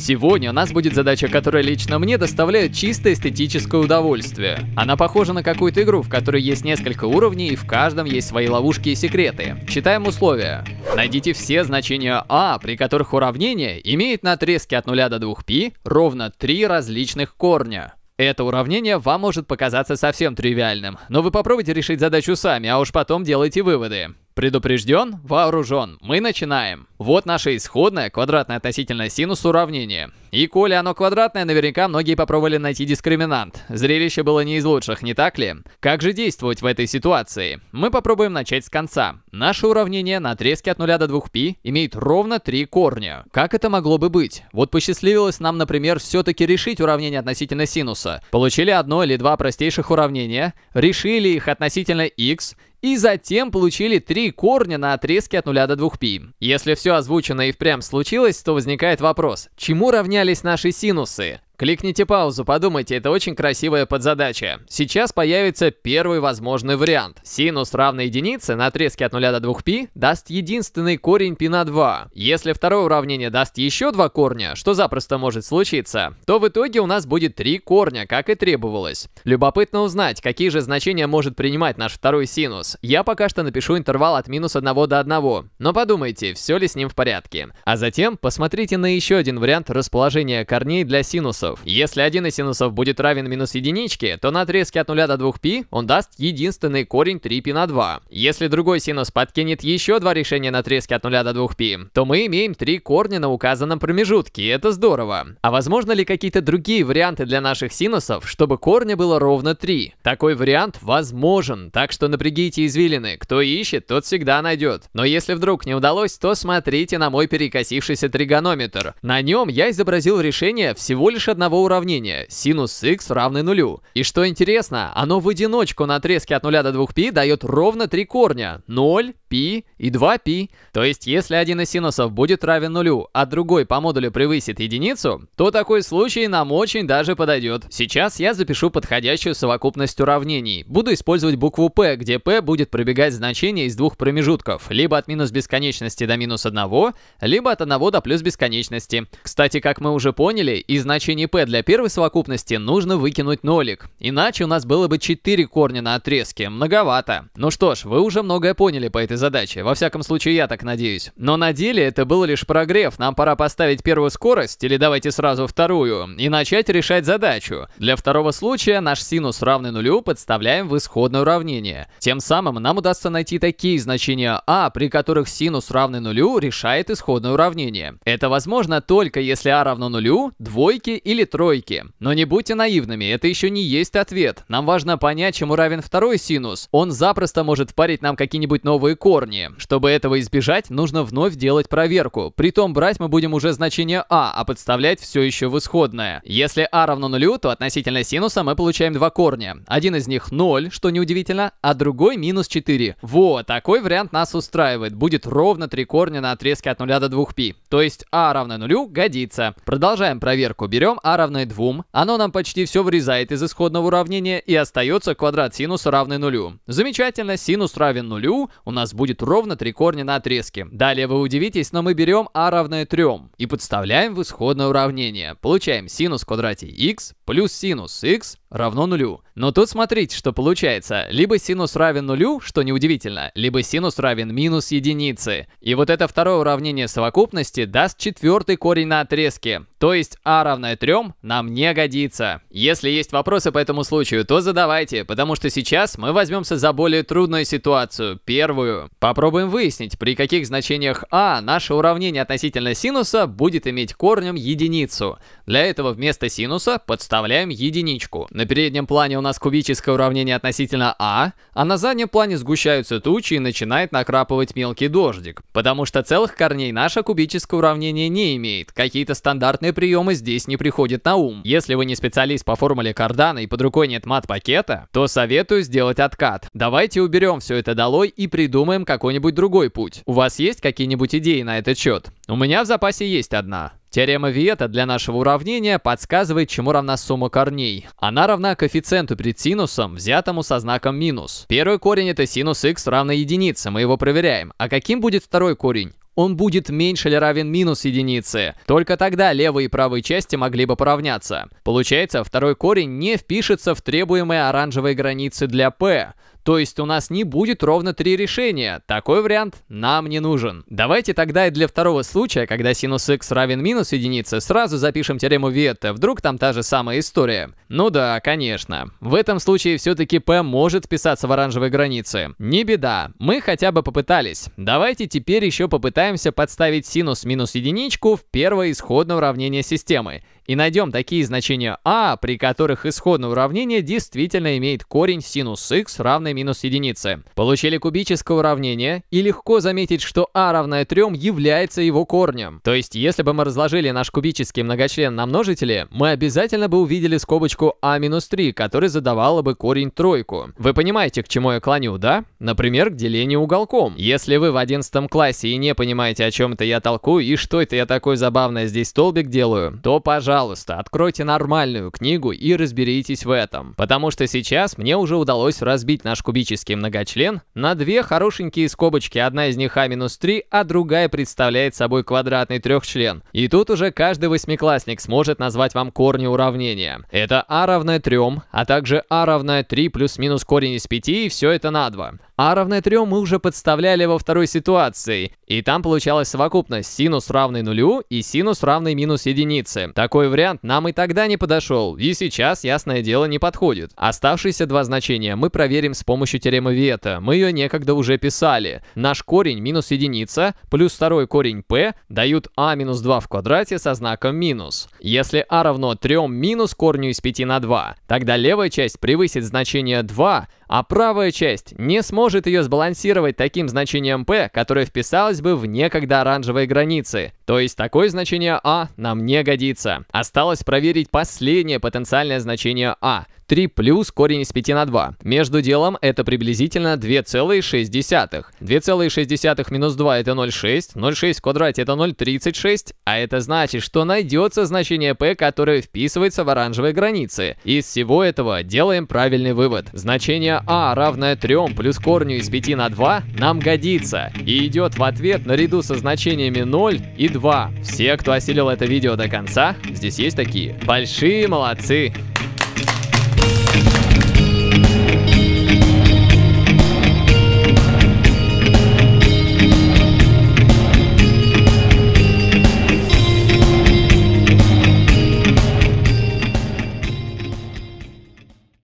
Сегодня у нас будет задача, которая лично мне доставляет чисто эстетическое удовольствие. Она похожа на какую-то игру, в которой есть несколько уровней и в каждом есть свои ловушки и секреты. Читаем условия. Найдите все значения А, при которых уравнение имеет на отрезке от 0 до 2π ровно 3 различных корня. Это уравнение вам может показаться совсем тривиальным, но вы попробуйте решить задачу сами, а уж потом делайте выводы. Предупрежден, вооружен. Мы начинаем. Вот наше исходное квадратное относительно синус уравнение. И коли оно квадратное, наверняка многие попробовали найти дискриминант. Зрелище было не из лучших, не так ли? Как же действовать в этой ситуации? Мы попробуем начать с конца. Наше уравнение на отрезке от 0 до 2π имеет ровно три корня. Как это могло бы быть? Вот посчастливилось нам, например, все-таки решить уравнение относительно синуса. Получили одно или два простейших уравнения, решили их относительно x и затем получили три корня на отрезке от 0 до 2π. Если все озвучено и впрямь случилось, то возникает вопрос, чему равнялись наши синусы? Кликните паузу, подумайте, это очень красивая подзадача. Сейчас появится первый возможный вариант. Синус равной единице на отрезке от 0 до 2π даст единственный корень π на 2. Если второе уравнение даст еще два корня, что запросто может случиться, то в итоге у нас будет три корня, как и требовалось. Любопытно узнать, какие же значения может принимать наш второй синус. Я пока что напишу интервал от минус 1 до 1, но подумайте, все ли с ним в порядке. А затем посмотрите на еще один вариант расположения корней для синусов синусов. Если один из синусов будет равен минус единичке, то на отрезке от 0 до 2π он даст единственный корень 3π на 2. Если другой синус подкинет еще два решения на отрезке от 0 до 2π, то мы имеем три корня на указанном промежутке, и это здорово. А возможно ли какие-то другие варианты для наших синусов, чтобы корня было ровно 3? Такой вариант возможен, так что напрягите извилины, кто ищет, тот всегда найдет. Но если вдруг не удалось, то смотрите на мой перекосившийся тригонометр. На нем я изобразил решение всего лишь одного одного уравнения синус x равный нулю. И что интересно, оно в одиночку на отрезке от 0 до 2π дает ровно три корня 0, π и 2π. То есть, если один из синусов будет равен нулю, а другой по модулю превысит единицу, то такой случай нам очень даже подойдет. Сейчас я запишу подходящую совокупность уравнений. Буду использовать букву p, где p будет пробегать значение из двух промежутков, либо от минус бесконечности до минус 1, либо от 1 до плюс бесконечности. Кстати, как мы уже поняли, из значения p для первой совокупности нужно выкинуть нолик. Иначе у нас было бы 4 корня на отрезке, многовато. Ну что ж, вы уже многое поняли по этой задачи. Во всяком случае, я так надеюсь. Но на деле это был лишь прогрев. Нам пора поставить первую скорость, или давайте сразу вторую, и начать решать задачу. Для второго случая наш синус равный нулю подставляем в исходное уравнение. Тем самым нам удастся найти такие значения а, при которых синус равный нулю решает исходное уравнение. Это возможно только если а равно нулю, двойки или тройки. Но не будьте наивными, это еще не есть ответ. Нам важно понять, чему равен второй синус. Он запросто может впарить нам какие-нибудь новые корни, корни. Чтобы этого избежать, нужно вновь делать проверку. Притом брать мы будем уже значение а, а подставлять все еще в исходное. Если а равно нулю, то относительно синуса мы получаем два корня. Один из них 0, что неудивительно, а другой минус 4. Вот, такой вариант нас устраивает. Будет ровно три корня на отрезке от 0 до 2π. То есть а равно нулю годится. Продолжаем проверку. Берем а равное 2. Оно нам почти все вырезает из исходного уравнения и остается квадрат синуса равный нулю. Замечательно, синус равен нулю. У нас будет будет ровно три корня на отрезке. Далее вы удивитесь, но мы берем а равное 3 и подставляем в исходное уравнение. Получаем синус в квадрате x плюс синус x равно нулю. Но тут смотрите, что получается. Либо синус равен нулю, что неудивительно, либо синус равен минус единицы. И вот это второе уравнение совокупности даст четвертый корень на отрезке. То есть а равное 3 нам не годится. Если есть вопросы по этому случаю, то задавайте, потому что сейчас мы возьмемся за более трудную ситуацию, первую. Попробуем выяснить, при каких значениях а наше уравнение относительно синуса будет иметь корнем единицу. Для этого вместо синуса подставляем единичку. На переднем плане у нас кубическое уравнение относительно А, а на заднем плане сгущаются тучи и начинает накрапывать мелкий дождик. Потому что целых корней наше кубическое уравнение не имеет, какие-то стандартные приемы здесь не приходят на ум. Если вы не специалист по формуле кардана и под рукой нет мат-пакета, то советую сделать откат. Давайте уберем все это долой и придумаем какой-нибудь другой путь. У вас есть какие-нибудь идеи на этот счет? У меня в запасе есть одна. Теорема Виета для нашего уравнения подсказывает, чему равна сумма корней. Она равна коэффициенту перед синусом, взятому со знаком минус. Первый корень это синус x равно единице, мы его проверяем. А каким будет второй корень? он будет меньше или равен минус единице. Только тогда левые и правые части могли бы поравняться. Получается, второй корень не впишется в требуемые оранжевые границы для p. То есть у нас не будет ровно три решения. Такой вариант нам не нужен. Давайте тогда и для второго случая, когда синус x равен минус единице, сразу запишем теорему Виетта. Вдруг там та же самая история. Ну да, конечно. В этом случае все-таки p может вписаться в оранжевые границы. Не беда, мы хотя бы попытались. Давайте теперь еще попытаемся подставить синус минус единичку в первое исходное уравнение системы. И найдем такие значения а, при которых исходное уравнение действительно имеет корень синус x равный минус единицы. Получили кубическое уравнение, и легко заметить, что а равное 3 является его корнем. То есть, если бы мы разложили наш кубический многочлен на множители, мы обязательно бы увидели скобочку а минус 3, которая задавала бы корень тройку. Вы понимаете, к чему я клоню, да? Например, к делению уголком. Если вы в 11 классе и не понимаете, о чем это я толкую и что это я такой забавное здесь столбик делаю, то, пожалуйста, откройте нормальную книгу и разберитесь в этом. Потому что сейчас мне уже удалось разбить наш кубический многочлен на две хорошенькие скобочки. Одна из них А-3, а другая представляет собой квадратный трехчлен. И тут уже каждый восьмиклассник сможет назвать вам корни уравнения. Это А равное 3, а также А равное 3 плюс-минус корень из 5 и все это на 2. А равное 3 мы уже подставляли во второй ситуации, и там получалась совокупность синус равный нулю и синус равный минус единице. Такой вариант нам и тогда не подошел, и сейчас, ясное дело, не подходит. Оставшиеся два значения мы проверим с помощью теоремы Виета, мы ее некогда уже писали. Наш корень минус единица плюс второй корень p дают а минус 2 в квадрате со знаком минус. Если а равно 3 минус корню из 5 на 2, тогда левая часть превысит значение 2, а правая часть не сможет ее сбалансировать таким значением p, которое вписалось бы в некогда оранжевые границы. То есть такое значение a «А» нам не годится. Осталось проверить последнее потенциальное значение a. «А». 3 плюс корень из 5 на 2. Между делом это приблизительно 2,6. 2,6 минус 2 это 0,6, 0,6 в квадрате это 0,36, а это значит, что найдется значение p, которое вписывается в оранжевые границы. Из всего этого делаем правильный вывод. Значение a а равное 3 плюс корню из 5 на 2 нам годится и идет в ответ наряду со значениями 0 и 2. Все, кто осилил это видео до конца, здесь есть такие. Большие молодцы!